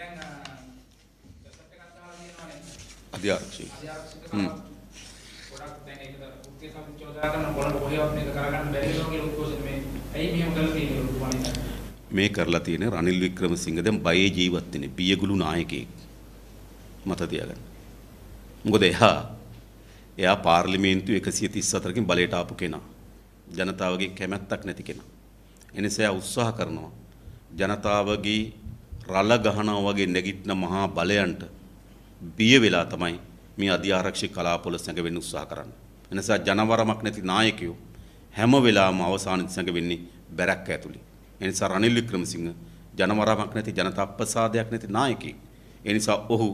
දැන් සෙට් එකක් දාලා තියෙනවනේ අධ්‍යාරක්ෂක අධ්‍යාරක්ෂක ගොඩක් දැන් ඒක උත්තේ සම්චෝදා කරන පොළොට කොහෙවත් මේක කරගන්න බැරි නෝ කියලා උද්ඝෝෂණ මේ ඇයි මෙහෙම කරලා තියෙන්නේ රූපවාහිනිය මේ කරලා තියෙන රනිල් වික්‍රමසිංහ දැන් බයේ ජීවත් වෙන්නේ පියගුළු නායකයෙක් මත තියාගන්න. මොකද එහා එයා පාර්ලිමේන්තු 134කින් බලයට ආපු කෙනා. ජනතාවගේ කැමැත්තක් නැති කෙනා. එනිසා එයා උත්සාහ කරනවා ජනතාවගේ රළ ගහනවා වගේ නැගිටින මහා බලයන්ට බිය වෙලා තමයි මේ අධිආරක්ෂක කලාපවල සැඟවෙන්න උත්සාහ කරන්නේ. එනිසා ජනවරමක් නැති නායකයෝ හැම වෙලාවම අවසානයේ සැඟවෙන්නේ බැරක් ඇතුලේ. එනිසා රනිල් වික්‍රමසිංහ ජනවරමක් නැති ජනතා අප්‍රසාදයක් නැති නායකයෙක්. එනිසා ඔහු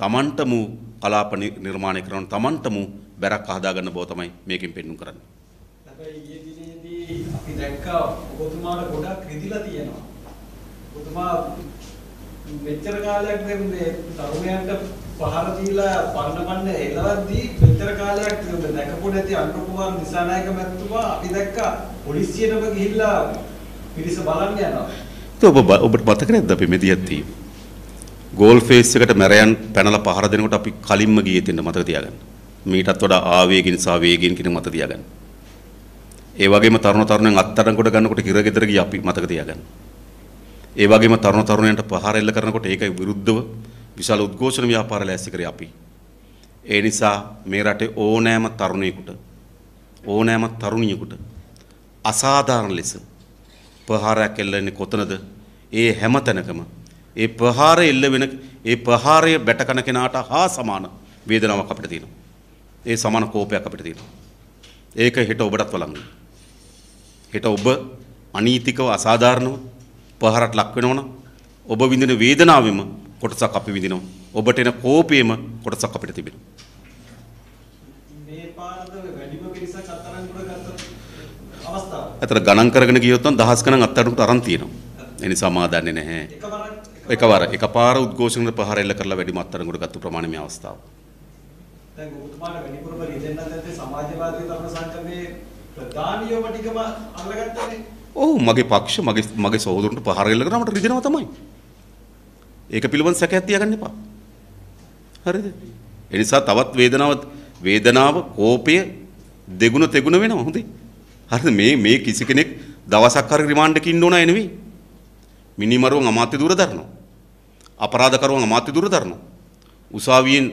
තමන්ටම කලාප නිර්මාණය කරන තමන්ටම බැරක් හදාගන්න බව තමයි මේකෙන් පෙන්වු කරන්නේ. හැබැයි ඊයේ දිනේදී අපි දැක්කා ඔබතුමාට ගොඩක් රිදිලා තියෙනවා. ඔබතුමා මෙච්චර කාලයක් දැන් මේ තරුණයන්ට පහර දීලා පන්න පන්න එලවද්දී මෙච්චර කාලයක් දැකපු නැති අනුකුමාර දිසානායක මැතිතුමා අපි දැක්කා පොලිසියටම ගිහිල්ලා පිරිස බලන්න යනවා. ඒක ඔබ ඔබට මතක නැද්ද අපි මෙදිහත් තියෙන්නේ? ගෝල් ෆේස් එකට මැරයන් පැනලා පහර දෙනකොට අපි කලින්ම ගියේ තින්න මතක තියාගන්න. මීටත් වඩා ආවේගින් සහ වේගින් කියන මතක තියාගන්න. ඒ වගේම තරුණ තරුණයන් අත්අඩංගුවට ගන්නකොට කිරගෙදර ගිය අපි මතක තියාගන්න. ඒ වගේම තරුණ තරුණයන්ට ප්‍රහාර එල්ල කරනකොට ඒක විරුද්ධව විශාල උද්ඝෝෂණ ව්‍යාපාර ලෑස්ති කරේ අපි. ඒ නිසා මේ රටේ ඕනෑම තරුණයෙකුට ඕනෑම තරුණියෙකුට අසාධාරණ ලෙස ප්‍රහාරයක් එල්ලෙන්නේ කොතනද? ඒ හැමතැනකම ඒ ප්‍රහාරය එල්ල වෙන ඒ ප්‍රහාරය බැටකන කෙනාට හා සමාන වේදනාවක් අපිට තියෙනවා. ඒ සමාන කෝපයක් අපිට තියෙනවා. ඒක හෙට ඔබටත් වළංගුයි. හෙට ඔබ අනීතිකව අසාධාරණව පහරට ලක් වෙනවනම් ඔබ විඳින වේදනාවෙම කොටසක් අපි විඳිනවා. ඔබට එන කෝපයේම කොටසක් අපිට තිබෙනවා. මේ පාරද වැඩිම පිරිසක් අත්අඩංගුවට ගත්ත අවස්ථාව. අතන ගණන් කරගෙන ගියොත් නම් දහස් ගණන් අත්අඩංගුවට අරන් තියෙනවා. ඒ නිසා මා දන්නේ නැහැ. එකවර එකපාර උද්ඝෝෂණ පහර එල්ල කරලා වැඩිම අත්අඩංගුවට ගත්ත ප්‍රමාණය මේ අවස්ථාව. දැන් ඔබතුමාට වැඩිපුරම රිදෙන්නත් ඇත්තේ සමාජවාදී තරුණ සංගමේ ප්‍රධානියෝම ටිකම අල්ලගත්තනේ. ඔහු මගේ පක්ෂ මගේ මගේ සහෝදරන්ට පහර එල්ල කරා මට රිදෙනවා තමයි. ඒක පිළිබඳ සැකයක් තියාගන්න එපා. හරිද? ඒ නිසා තවත් වේදනාව වේදනාව කෝපය දෙගුණ තෙගුණ වෙනවා හොඳේ. හරිද මේ මේ කිසි කෙනෙක් දවසක් හරි රිමාන්ඩ් එකේ ඉන්න ඕන අය නෙවෙයි. මිනිමරුවන් අමාත්‍ය දුර දරනවා. අපරාධකරුවන් අමාත්‍ය දුර දරනවා. උසාවියෙන්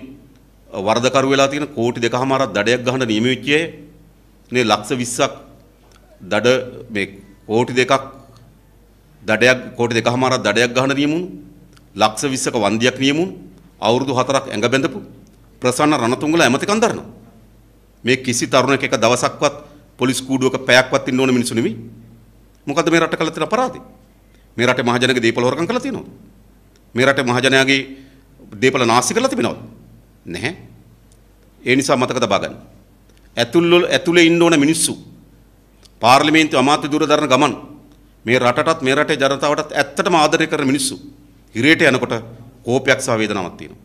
වරදකරු වෙලා තියෙන කෝටි දෙකමාරක් දඩයක් ගහන නියම වෙච්ච අය නේ ලක්ෂ 20ක් දඩ මේ කෝටි දෙකක් දඩයක් කෝටි දෙකහමාරක් දඩයක් ගහන නියමුණු ලක්ෂ 20ක වන්දියක් නියමුණු අවුරුදු 4ක් ඇඟ බැඳපු ප්‍රසන්න රණතුංගල ඇමතිකම් දරනවා මේ කිසි තරුණෙක් එක දවසක්වත් පොලිස් කූඩුවක පැයක්වත් ඉන්න ඕන මිනිසු නෙමෙයි මොකද මේ රට කළ තියෙන අපරාධේ මේ රටේ මහජනගේ දීපල හොරකම් කරලා තියෙනවද මේ රටේ මහජනයාගේ දීපල නාස්ති කරලා තිබෙනවද නැහැ ඒ නිසා මතක තබා ගන්න ඇතුළේ ඇතුළේ ඉන්න ඕන මිනිස්සු පාර්ලිමේන්තු අමාත්‍ය දුර දරන ගමන් මේ රටටත් මේ රටේ ජනතාවටත් ඇත්තටම ආදරය කරන මිනිස්සු හිරේට යනකොට කෝපයක් සහ වේදනාවක් තියෙනවා.